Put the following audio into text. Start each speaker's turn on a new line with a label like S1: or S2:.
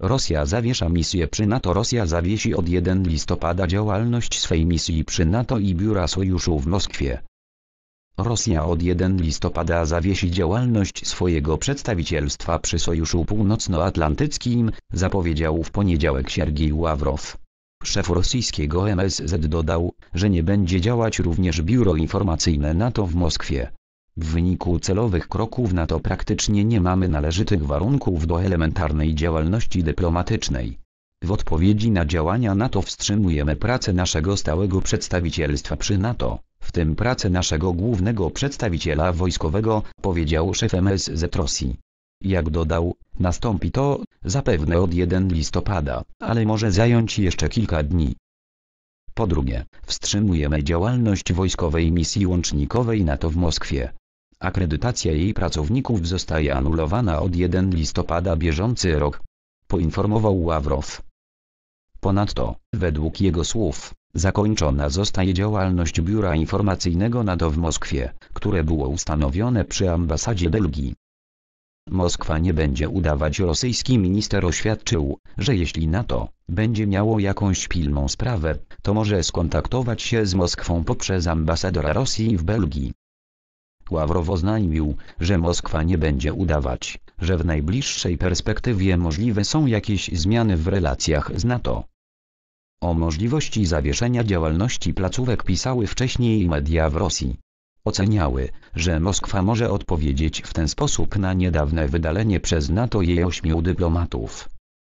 S1: Rosja zawiesza misję przy NATO Rosja zawiesi od 1 listopada działalność swej misji przy NATO i Biura Sojuszu w Moskwie. Rosja od 1 listopada zawiesi działalność swojego przedstawicielstwa przy Sojuszu Północnoatlantyckim, zapowiedział w poniedziałek Siergiej Ławrow. Szef rosyjskiego MSZ dodał, że nie będzie działać również biuro informacyjne NATO w Moskwie. W wyniku celowych kroków NATO praktycznie nie mamy należytych warunków do elementarnej działalności dyplomatycznej. W odpowiedzi na działania NATO wstrzymujemy pracę naszego stałego przedstawicielstwa przy NATO, w tym pracę naszego głównego przedstawiciela wojskowego, powiedział szef MSZ Rosji. Jak dodał, nastąpi to, zapewne od 1 listopada, ale może zająć jeszcze kilka dni. Po drugie, wstrzymujemy działalność wojskowej misji łącznikowej NATO w Moskwie. Akredytacja jej pracowników zostaje anulowana od 1 listopada bieżący rok, poinformował Ławrow. Ponadto, według jego słów, zakończona zostaje działalność biura informacyjnego NATO w Moskwie, które było ustanowione przy ambasadzie Belgii. Moskwa nie będzie udawać rosyjski minister oświadczył, że jeśli NATO będzie miało jakąś pilną sprawę, to może skontaktować się z Moskwą poprzez ambasadora Rosji w Belgii. Ławrow oznajmił, że Moskwa nie będzie udawać, że w najbliższej perspektywie możliwe są jakieś zmiany w relacjach z NATO. O możliwości zawieszenia działalności placówek pisały wcześniej media w Rosji. Oceniały, że Moskwa może odpowiedzieć w ten sposób na niedawne wydalenie przez NATO jej ośmiu dyplomatów.